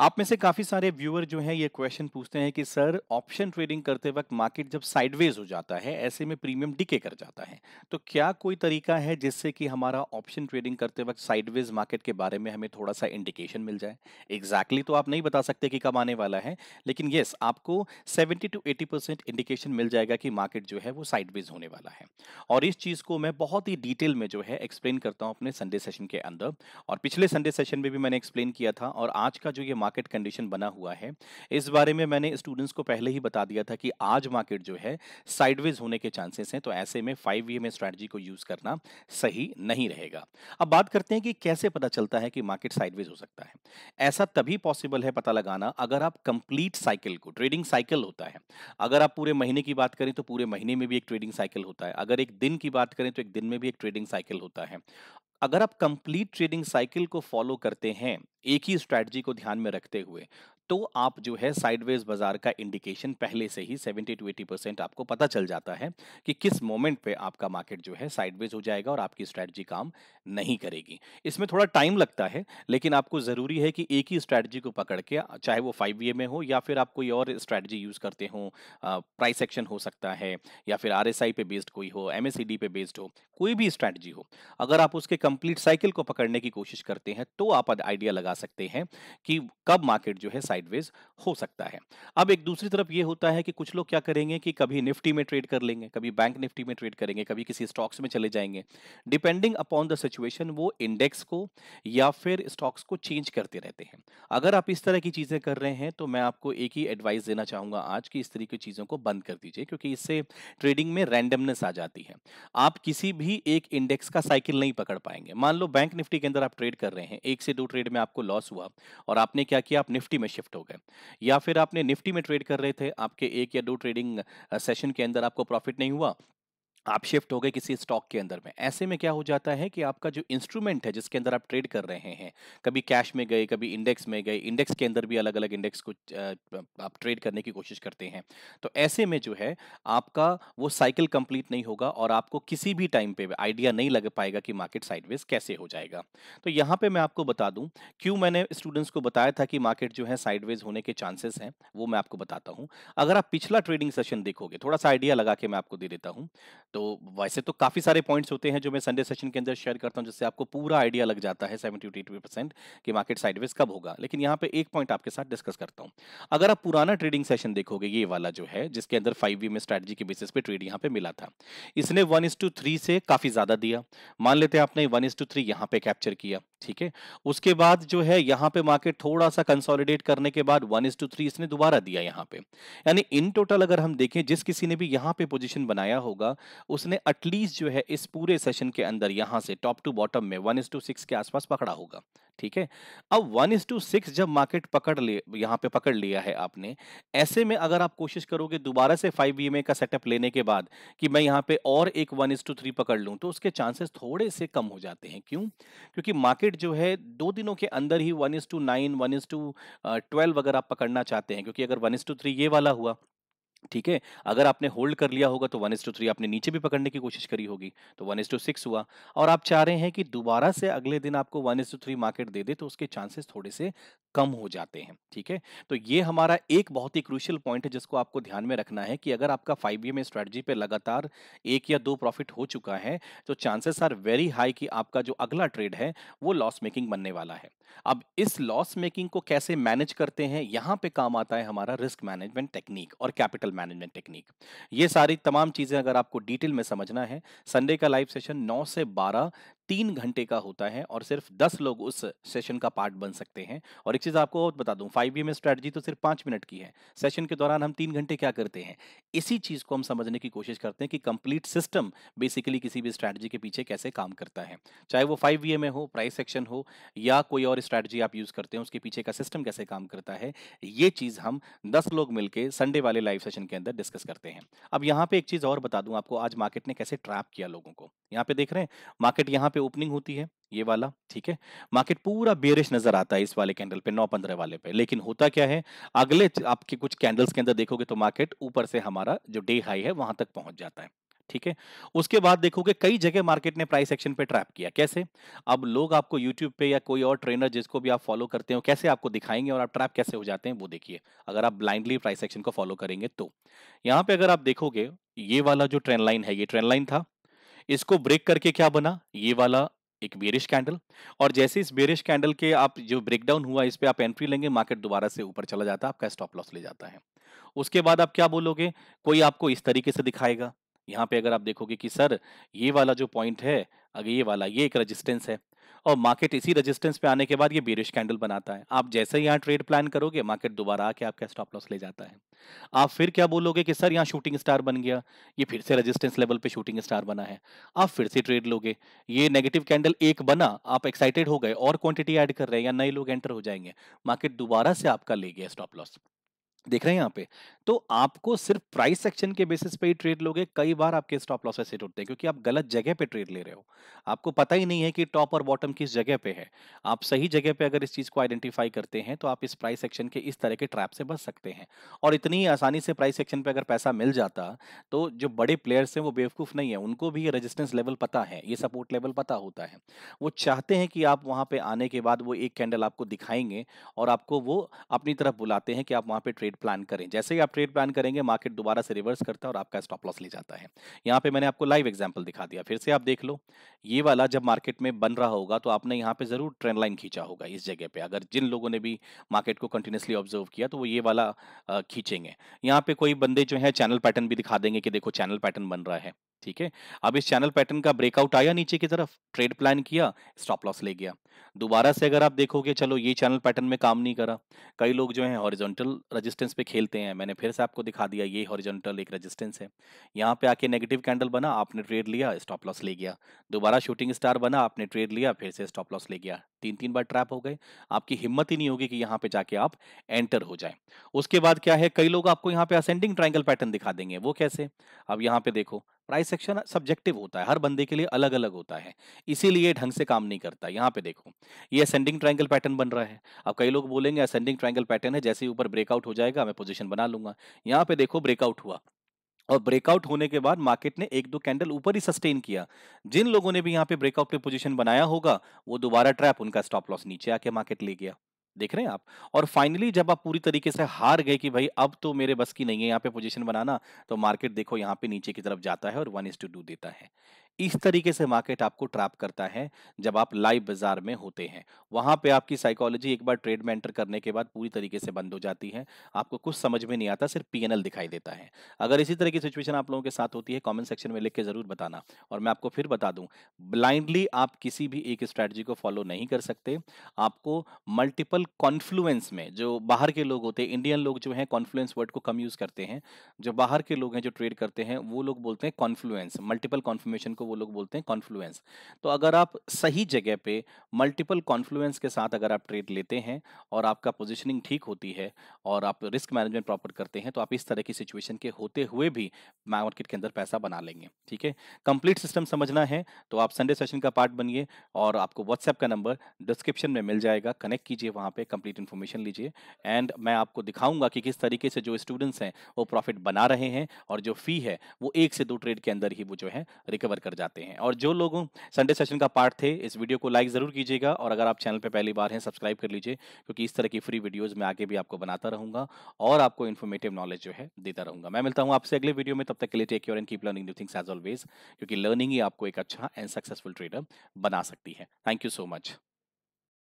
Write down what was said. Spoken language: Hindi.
आप में से काफ़ी सारे व्यूअर जो हैं ये क्वेश्चन पूछते हैं कि सर ऑप्शन ट्रेडिंग करते वक्त मार्केट जब साइडवेज हो जाता है ऐसे में प्रीमियम डिके कर जाता है तो क्या कोई तरीका है जिससे कि हमारा ऑप्शन ट्रेडिंग करते वक्त साइडवेज मार्केट के बारे में हमें थोड़ा सा इंडिकेशन मिल जाए एग्जैक्टली exactly तो आप नहीं बता सकते कि कब आने वाला है लेकिन येस आपको seventy to eighty percent indication मिल जाएगा कि मार्केट जो है वो साइडवेज होने वाला है और इस चीज़ को मैं बहुत ही डिटेल में जो है एक्सप्लेन करता हूँ अपने संडे सेशन के अंदर और पिछले संडे सेशन में भी मैंने एक्सप्लेन किया था और आज का जो ये मार्केट मार्केट कंडीशन बना हुआ है इस बारे में मैंने स्टूडेंट्स को पहले ही बता दिया था कि आज मार्केट जो है साइडवेज होने के चांसेस हैं तो ऐसे में फाइव ई में स्ट्रैटेजी को यूज करना सही नहीं रहेगा अब बात करते हैं कि कैसे पता चलता है कि मार्केट साइडवेज हो सकता है ऐसा तभी पॉसिबल है पता लगाना अगर आप कंप्लीट साइकिल को ट्रेडिंग साइकिल होता है अगर आप पूरे महीने की बात करें तो पूरे महीने में भी एक ट्रेडिंग साइकिल होता है अगर एक दिन की बात करें तो एक दिन में भी एक ट्रेडिंग साइकिल होता है अगर आप कंप्लीट ट्रेडिंग साइकिल को फॉलो करते हैं एक ही स्ट्रैटेजी को ध्यान में रखते हुए तो आप जो है साइडवेज बाजार का इंडिकेशन पहले से ही 70 टू 80 परसेंट आपको पता चल जाता है कि किस मोमेंट पे आपका मार्केट जो है साइडवेज हो जाएगा और आपकी स्ट्रेटजी काम नहीं करेगी इसमें थोड़ा टाइम लगता है लेकिन आपको ज़रूरी है कि एक ही स्ट्रेटजी को पकड़ के चाहे वो फाइव में हो या फिर आप कोई और स्ट्रेटजी यूज़ करते हो प्राइस एक्शन हो सकता है या फिर आर पे बेस्ड कोई हो एम e पे बेस्ड हो कोई भी स्ट्रेटजी हो अगर आप उसके कंप्लीट साइकिल को पकड़ने की कोशिश करते हैं तो आप आइडिया लगा सकते हैं कि कब मार्केट जो है साइडवेज हो सकता है अब एक दूसरी तरफ ये होता है कि कुछ लोग क्या करेंगे कि कभी निफ्टी में ट्रेड कर लेंगे कभी बैंक निफ्टी में ट्रेड करेंगे कभी किसी स्टॉक्स में चले जाएंगे डिपेंडिंग अपॉन द सिचुएशन वो इंडेक्स को या फिर स्टॉक्स को चेंज करते रहते हैं अगर आप इस तरह की चीज़ें कर रहे हैं तो मैं आपको एक ही एडवाइस देना चाहूंगा आज की इस तरह की चीज़ों को बंद कर दीजिए क्योंकि इससे ट्रेडिंग में रैंडमनेस आ जाती है आप किसी भी एक इंडेक्स का साइकिल नहीं पकड़ पाएंगे मान लो बैंक निफ्टी के अंदर आप ट्रेड कर रहे हैं एक से दो ट्रेड में आपको लॉस हुआ और आपने क्या किया आप निफ्टी में शिफ्ट हो गए या फिर आपने निफ्टी में ट्रेड कर रहे थे आपके एक या दो ट्रेडिंग सेशन के अंदर आपको प्रॉफिट नहीं हुआ आप शिफ्ट हो गए किसी स्टॉक के अंदर में ऐसे में क्या हो जाता है कि आपका जो इंस्ट्रूमेंट है जिसके अंदर आप ट्रेड कर रहे हैं कभी कैश में गए कभी इंडेक्स में गए इंडेक्स के अंदर भी अलग अलग इंडेक्स को आप ट्रेड करने की कोशिश करते हैं तो ऐसे में जो है आपका वो साइकिल कंप्लीट नहीं होगा और आपको किसी भी टाइम पे आइडिया नहीं लग पाएगा कि मार्केट साइडवेज कैसे हो जाएगा तो यहाँ पर मैं आपको बता दूँ क्यों मैंने स्टूडेंट्स को बताया था कि मार्केट जो है साइडवेज होने के चांसेस हैं वो मैं आपको बताता हूँ अगर आप पिछला ट्रेडिंग सेशन देखोगे थोड़ा सा आइडिया लगा के मैं आपको दे देता हूँ तो वैसे तो काफ़ी सारे पॉइंट्स होते हैं जो मैं संडे सेशन के अंदर शेयर करता हूं जिससे आपको पूरा आइडिया लग जाता है सेवेंटी टू एटी परसेंट कि मार्केट साइडवेज कब होगा लेकिन यहाँ पे एक पॉइंट आपके साथ डिस्कस करता हूं अगर आप पुराना ट्रेडिंग सेशन देखोगे ये वाला जो है जिसके अंदर फाइव वी में स्ट्रेटजी के बेसिस पे ट्रेड यहाँ पे मिला था इसने वन से काफ़ी ज़्यादा दिया मान लेते हैं आपने वन इस टू थ्री यहाँ पे कैप्चर किया ठीक है उसके बाद जो है यहां पे मार्केट थोड़ा सा कंसोलिडेट करने के बाद वन इज टू थ्री इसने दोबारा दिया यहां पे यानी इन टोटल अगर हम देखें जिस किसी ने भी यहां पे पोजीशन बनाया होगा उसने एटलीस्ट जो है इस पूरे सेशन के अंदर यहां से टॉप टू बॉटम में वन इज टू सिक्स के आसपास पकड़ा होगा ठीक है अब वन इज टू सिक्स जब मार्केट पकड़ ले यहाँ पे पकड़ लिया है आपने ऐसे में अगर आप कोशिश करोगे दोबारा से फाइव ई का सेटअप लेने के बाद कि मैं यहाँ पे और एक वन इज टू थ्री पकड़ लूँ तो उसके चांसेस थोड़े से कम हो जाते हैं क्यों क्योंकि मार्केट रेट जो है दो दिनों के अंदर ही one is to nine one is to twelve अगर आप पकड़ना चाहते हैं क्योंकि अगर वन इज टू थ्री ये वाला हुआ ठीक है अगर आपने होल्ड कर लिया होगा तो वन इज टू थ्री आपने नीचे भी पकड़ने की कोशिश करी होगी तो वन इज टू सिक्स हुआ और आप चाह रहे हैं कि दोबारा से अगले दिन आपको one is to three market दे दे तो उसके चांसेस थोड़े से कम हो जाते हैं ठीक है तो ये हमारा एक बहुत ही क्रूशियल पॉइंट है जिसको आपको ध्यान में रखना है कि अगर आपका फाइव ईयर में स्ट्रेटजी पे लगातार एक या दो प्रॉफिट हो चुका है तो चांसेस आर वेरी हाई कि आपका जो अगला ट्रेड है वो लॉस मेकिंग बनने वाला है अब इस लॉस मेकिंग को कैसे मैनेज करते हैं यहाँ पे काम आता है हमारा रिस्क मैनेजमेंट टेक्निक और कैपिटल मैनेजमेंट टेक्निक ये सारी तमाम चीज़ें अगर आपको डिटेल में समझना है संडे का लाइव सेशन नौ से बारह तीन घंटे का होता है और सिर्फ दस लोग उस सेशन का पार्ट बन सकते हैं और एक चीज़ आपको और बता दूं फाइव ई में स्ट्रैटेजी तो सिर्फ पांच मिनट की है सेशन के दौरान हम तीन घंटे क्या करते हैं इसी चीज़ को हम समझने की कोशिश करते हैं कि कंप्लीट सिस्टम बेसिकली किसी भी स्ट्रैटेजी के पीछे कैसे काम करता है चाहे वो फाइव ई में हो प्राइस सेक्शन हो या कोई और स्ट्रैटेजी आप यूज़ करते हैं उसके पीछे का सिस्टम कैसे काम करता है ये चीज़ हम दस लोग मिलकर संडे वाले लाइव सेशन के अंदर डिस्कस करते हैं अब यहाँ पे एक चीज़ और बता दूँ आपको आज मार्केट ने कैसे ट्रैप किया लोगों को यहाँ पे देख रहे हैं मार्केट यहाँ यहाँ पे ओपनिंग होती है ये वाला ठीक है मार्केट पूरा बेरिश नजर आता है इस वाले कैंडल पे नौ पंद्रह वाले पे लेकिन होता क्या है अगले आपके कुछ कैंडल्स के अंदर देखोगे तो मार्केट ऊपर से हमारा जो डे हाई है वहां तक पहुंच जाता है ठीक है उसके बाद देखोगे कई जगह मार्केट ने प्राइस एक्शन पे ट्रैप किया कैसे अब लोग आपको यूट्यूब पे या कोई और ट्रेनर जिसको भी आप फॉलो करते हो कैसे आपको दिखाएंगे और आप ट्रैप कैसे हो जाते हैं वो देखिए अगर आप ब्लाइंडली प्राइस एक्शन को फॉलो करेंगे तो यहां पे अगर आप देखोगे ये वाला जो ट्रेन लाइन है ये ट्रेन लाइन था इसको ब्रेक करके क्या बना ये वाला एक बेरिश कैंडल और जैसे इस बेरिश कैंडल के आप जो ब्रेकडाउन हुआ इस पर आप एंट्री लेंगे मार्केट दोबारा से ऊपर चला जाता है आपका स्टॉप लॉस ले जाता है उसके बाद आप क्या बोलोगे कोई आपको इस तरीके से दिखाएगा यहाँ पे अगर आप देखोगे कि सर ये वाला जो पॉइंट है अगर ये वाला ये एक रेजिस्टेंस है और मार्केट इसी रेजिस्टेंस पे आने के बाद ये बेरिश कैंडल बनाता है आप जैसे यहाँ ट्रेड प्लान करोगे मार्केट दोबारा आके आपका स्टॉप लॉस ले जाता है आप फिर क्या बोलोगे कि सर यहाँ शूटिंग स्टार बन गया ये फिर से रेजिस्टेंस लेवल पे शूटिंग स्टार बना है आप फिर से ट्रेड लोगे ये नेगेटिव कैंडल एक बना आप एक्साइटेड हो गए और क्वांटिटी ऐड कर रहे हैं या नए लोग एंटर हो जाएंगे मार्केट दोबारा से आपका ले गया स्टॉप लॉस देख रहे हैं यहाँ पे तो आपको सिर्फ प्राइस सेक्शन के बेसिस पे ही ट्रेड लोगे कई बार आपके स्टॉप लॉस ऐसे टूटते हैं क्योंकि आप गलत जगह पे ट्रेड ले रहे हो आपको पता ही नहीं है कि टॉप और बॉटम किस जगह पे है आप सही जगह पे अगर इस चीज़ को आइडेंटिफाई करते हैं तो आप इस प्राइस सेक्शन के इस तरह के ट्रैप से बच सकते हैं और इतनी आसानी से प्राइस सेक्शन पर अगर पैसा मिल जाता तो जो बड़े प्लेयर्स हैं वो बेवकूफ़ नहीं है उनको भी ये रजिस्टेंस लेवल पता है ये सपोर्ट लेवल पता होता है वो चाहते हैं कि आप वहाँ पर आने के बाद वो एक कैंडल आपको दिखाएंगे और आपको वो अपनी तरफ बुलाते हैं कि आप वहाँ पर ट्रेड ट्रेड प्लान करें जैसे ही आप ट्रेड प्लान करेंगे मार्केट दोबारा से रिवर्स करता है और आपका स्टॉप लॉस ले जाता है यहाँ पे मैंने आपको लाइव एग्जाम्पल दिखा दिया फिर से आप देख लो ये वाला जब मार्केट में बन रहा होगा तो आपने यहाँ पे जरूर ट्रेंड लाइन खींचा होगा इस जगह पे अगर जिन लोगों ने भी मार्केट को कंटिन्यूसली ऑब्जर्व किया तो वो ये वाला खींचेंगे यहाँ पे कोई बंदे जो है चैनल पैटर्न भी दिखा देंगे कि देखो चैनल पैटर्न बन रहा है ठीक है अब इस चैनल पैटर्न का ब्रेकआउट आया नीचे की तरफ ट्रेड प्लान किया स्टॉप लॉस ले गया दोबारा से अगर आप देखोगे चलो ये चैनल पैटर्न में काम नहीं करा कई लोग जो हैं हॉरिजॉन्टल रेजिस्टेंस पे खेलते हैं मैंने फिर से आपको दिखा दिया ये हॉरिजॉन्टल एक रेजिस्टेंस है यहाँ पे आके नेगेटिव कैंडल बना आपने ट्रेड लिया स्टॉप लॉस ले गया दोबारा शूटिंग स्टार बना आपने ट्रेड लिया फिर से स्टॉप लॉस ले गया तीन तीन बार ट्रैप हो गए आपकी हिम्मत ही नहीं होगी कि यहाँ पे जाके आप एंटर हो जाए उसके बाद क्या है कई लोग आपको यहाँ पे असेंडिंग ट्राइंगल पैटर्न दिखा देंगे वो कैसे अब यहाँ पे देखो प्राइस सेक्शन सब्जेक्टिव होता है हर बंदे के लिए अलग अलग होता है इसीलिए ढंग से काम नहीं करता यहाँ पे देखो ये असेंडिंग ट्राइंगल पैटर्न बन रहा है अब कई लोग बोलेंगे असेंडिंग ट्राइंगल पैटर्न है जैसे ही ऊपर ब्रेकआउट हो जाएगा मैं पोजिशन बना लूंगा यहाँ पे देखो ब्रेकआउट हुआ और ब्रेकआउट होने के बाद मार्केट ने एक दो कैंडल ऊपर ही सस्टेन किया जिन लोगों ने भी यहाँ पे ब्रेकआउट पे पोजीशन बनाया होगा वो दोबारा ट्रैप उनका स्टॉप लॉस नीचे आके मार्केट ले गया देख रहे हैं आप और फाइनली जब आप पूरी तरीके से हार गए कि भाई अब तो मेरे बस की नहीं है यहाँ पे पोजीशन बनाना तो मार्केट देखो यहाँ पे नीचे की तरफ जाता है और वन इज टू डू देता है इस तरीके से मार्केट आपको ट्रैप करता है जब आप लाइव बाजार में होते हैं वहां पे आपकी साइकोलॉजी एक बार ट्रेड में एंटर करने के बाद पूरी तरीके से बंद हो जाती है आपको कुछ समझ में नहीं आता सिर्फ पीएनएल दिखाई देता है अगर इसी तरह की सिचुएशन आप लोगों के साथ होती है कॉमेंट सेक्शन में लिख के जरूर बताना और मैं आपको फिर बता दूं ब्लाइंडली आप किसी भी एक स्ट्रैटेजी को फॉलो नहीं कर सकते आपको मल्टीपल कॉन्फ्लुएंस में जो बाहर के लोग होते हैं इंडियन लोग जो है कॉन्फ्लुएंस वर्ड को कम यूज करते हैं जो बाहर के लोग हैं जो ट्रेड करते हैं वो लोग बोलते हैं कॉन्फ्लुएंस मल्टीपल कॉन्फर्मेशन को वो लोग बोलते हैं कॉन्फ्लुएंस तो अगर आप सही जगह पे मल्टीपल कॉन्फ्लुएंस के साथ अगर आप ट्रेड लेते हैं और आपका पोजिशनिंग ठीक होती है और आप रिस्क मैनेजमेंट प्रॉपर करते हैं तो आप इस तरह की सिचुएशन के होते हुए भी मार्केट के अंदर पैसा बना लेंगे ठीक है कंप्लीट सिस्टम समझना है तो आप संडे सेशन का पार्ट बनिए और आपको व्हाट्सएप का नंबर डिस्क्रिप्शन में मिल जाएगा कनेक्ट कीजिए वहाँ पर कंप्लीट इन्फॉर्मेशन लीजिए एंड मैं आपको दिखाऊंगा कि किस तरीके से जो स्टूडेंट्स हैं वो प्रॉफिट बना रहे हैं और जो फी है वो एक से दो ट्रेड के अंदर ही वो जो है रिकवर कर कर जाते हैं और जो लोग संडे सेशन का पार्ट थे इस वीडियो को लाइक ज़रूर कीजिएगा और अगर आप चैनल पर पहली बार हैं सब्सक्राइब कर लीजिए क्योंकि इस तरह की फ्री वीडियोज़ मैं आगे भी आपको बनाता रहूँगा और आपको इन्फॉर्मेटिव नॉलेज जो है देता रहूँगा मैं मिलता हूँ आपसे अगले वीडियो में तब तक के लिए take your and keep learning new things as always क्योंकि लर्निंग ही आपको एक अच्छा एंड सक्सेसफुल ट्रेडर बना सकती है थैंक यू सो मच